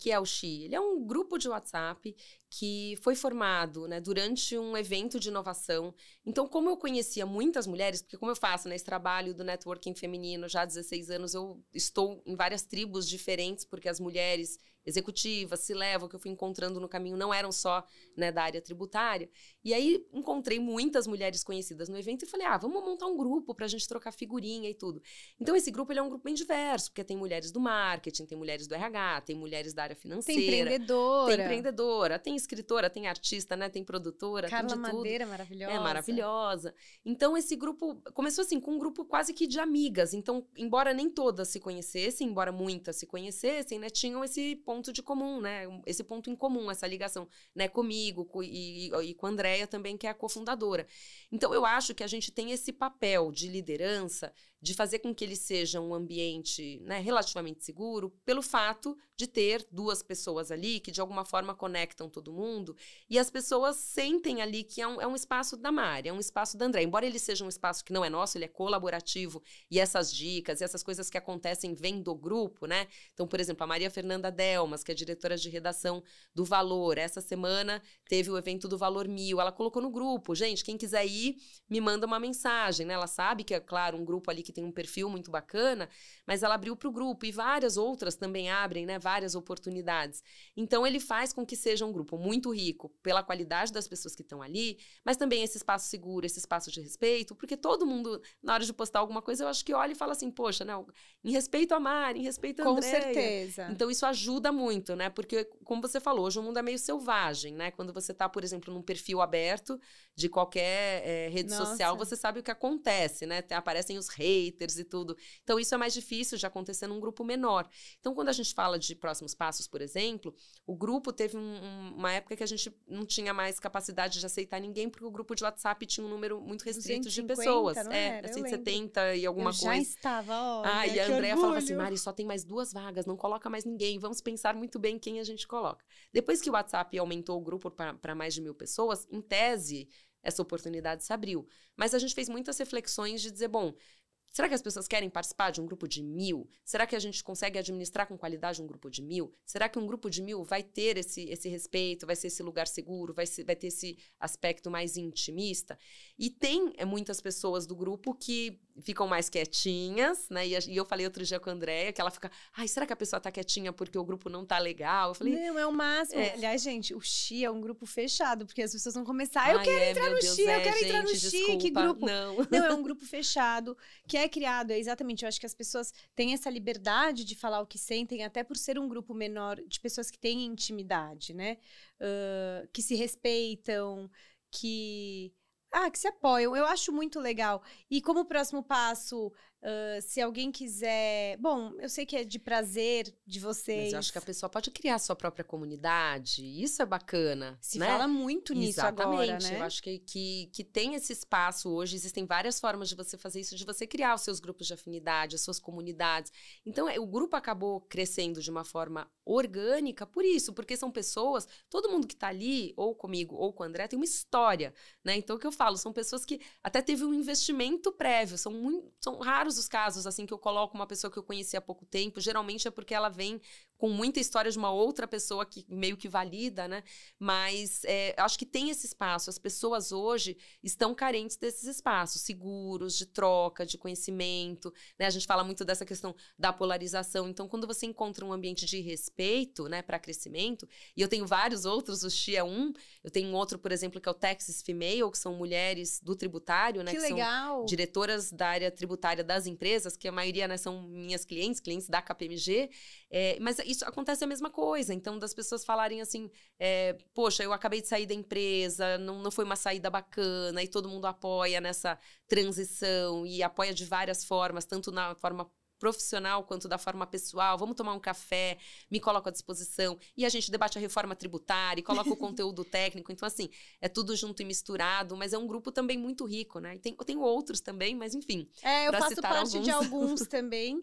que é o XI? Ele é um grupo de WhatsApp que foi formado né, durante um evento de inovação. Então, como eu conhecia muitas mulheres, porque como eu faço né, esse trabalho do networking feminino já há 16 anos, eu estou em várias tribos diferentes, porque as mulheres executiva, se leva, que eu fui encontrando no caminho, não eram só né, da área tributária. E aí encontrei muitas mulheres conhecidas no evento e falei, ah, vamos montar um grupo para a gente trocar figurinha e tudo. Então esse grupo ele é um grupo bem diverso, porque tem mulheres do marketing, tem mulheres do RH, tem mulheres da área financeira. Tem empreendedora. Tem empreendedora, tem escritora, tem artista, né, tem produtora, Carla tem de Madeira, tudo. É é maravilhosa. É, maravilhosa. Então esse grupo começou assim, com um grupo quase que de amigas. Então, embora nem todas se conhecessem, embora muitas se conhecessem, né, tinham esse ponto de comum, né? Esse ponto em comum, essa ligação, né? Comigo com, e, e, com a Andrea também, que é a cofundadora. Então, eu acho que a gente tem esse papel de liderança de fazer com que ele seja um ambiente né, relativamente seguro, pelo fato de ter duas pessoas ali que de alguma forma conectam todo mundo e as pessoas sentem ali que é um, é um espaço da Mari, é um espaço da André. Embora ele seja um espaço que não é nosso, ele é colaborativo e essas dicas e essas coisas que acontecem vêm do grupo, né? Então, por exemplo, a Maria Fernanda Delmas, que é diretora de redação do Valor, essa semana teve o evento do Valor Mil, ela colocou no grupo, gente, quem quiser ir, me manda uma mensagem, né? Ela sabe que é, claro, um grupo ali que tem um perfil muito bacana, mas ela abriu para o grupo e várias outras também abrem, né? Várias oportunidades. Então ele faz com que seja um grupo muito rico pela qualidade das pessoas que estão ali, mas também esse espaço seguro, esse espaço de respeito, porque todo mundo, na hora de postar alguma coisa, eu acho que olha e fala assim, poxa, né? em respeito a Mari, em respeito a Com certeza. Então isso ajuda muito, né? Porque, como você falou, hoje o mundo é meio selvagem, né? Quando você está, por exemplo, num perfil aberto de qualquer é, rede Nossa. social, você sabe o que acontece, né? Aparecem os reis haters e tudo. Então, isso é mais difícil de acontecer num grupo menor. Então, quando a gente fala de próximos passos, por exemplo, o grupo teve um, uma época que a gente não tinha mais capacidade de aceitar ninguém, porque o grupo de WhatsApp tinha um número muito restrito de pessoas. Não é, era, 170 assim, e alguma eu coisa. Já estava, ó. Ah, e a Andrea orgulho. falava assim: Mari, só tem mais duas vagas, não coloca mais ninguém. Vamos pensar muito bem quem a gente coloca. Depois que o WhatsApp aumentou o grupo para mais de mil pessoas, em tese, essa oportunidade se abriu. Mas a gente fez muitas reflexões de dizer, bom, Será que as pessoas querem participar de um grupo de mil? Será que a gente consegue administrar com qualidade um grupo de mil? Será que um grupo de mil vai ter esse, esse respeito, vai ser esse lugar seguro, vai, ser, vai ter esse aspecto mais intimista? E tem é, muitas pessoas do grupo que ficam mais quietinhas, né? E, e eu falei outro dia com a Andréia que ela fica, ai, será que a pessoa tá quietinha porque o grupo não tá legal? Eu falei, não, é o máximo. É. Aliás, gente, o Xi é um grupo fechado, porque as pessoas vão começar, ai, eu quero é, entrar no Xi, é, eu quero gente, entrar no Xi, que grupo? Não. não, é um grupo fechado, que é é criado, é exatamente, eu acho que as pessoas têm essa liberdade de falar o que sentem, até por ser um grupo menor de pessoas que têm intimidade, né? Uh, que se respeitam, que. Ah, que se apoiam. Eu acho muito legal. E como próximo passo, Uh, se alguém quiser. Bom, eu sei que é de prazer de vocês. Mas eu acho que a pessoa pode criar sua própria comunidade. Isso é bacana. Se né? fala muito nisso Exatamente. agora. Exatamente. Né? Eu acho que, que, que tem esse espaço hoje. Existem várias formas de você fazer isso, de você criar os seus grupos de afinidade, as suas comunidades. Então, é, o grupo acabou crescendo de uma forma orgânica por isso, porque são pessoas. Todo mundo que está ali, ou comigo, ou com o André, tem uma história. Né? Então, o que eu falo? São pessoas que até teve um investimento prévio. São, muito, são raros raros os casos assim que eu coloco uma pessoa que eu conheci há pouco tempo, geralmente é porque ela vem com muita história de uma outra pessoa que meio que valida, né? Mas é, acho que tem esse espaço. As pessoas hoje estão carentes desses espaços seguros, de troca, de conhecimento. Né? A gente fala muito dessa questão da polarização. Então, quando você encontra um ambiente de respeito né, para crescimento, e eu tenho vários outros, o XI é um, eu tenho outro, por exemplo, que é o Texas Female, que são mulheres do tributário, né? Que, que legal. são diretoras da área tributária das empresas, que a maioria né, são minhas clientes, clientes da KPMG. É, mas isso acontece a mesma coisa. Então, das pessoas falarem assim, é, poxa, eu acabei de sair da empresa, não, não foi uma saída bacana, e todo mundo apoia nessa transição, e apoia de várias formas, tanto na forma profissional quanto da forma pessoal. Vamos tomar um café, me coloco à disposição. E a gente debate a reforma tributária, coloca o conteúdo técnico. Então, assim, é tudo junto e misturado, mas é um grupo também muito rico, né? E tem, tem outros também, mas enfim. É, eu faço parte alguns. de alguns também.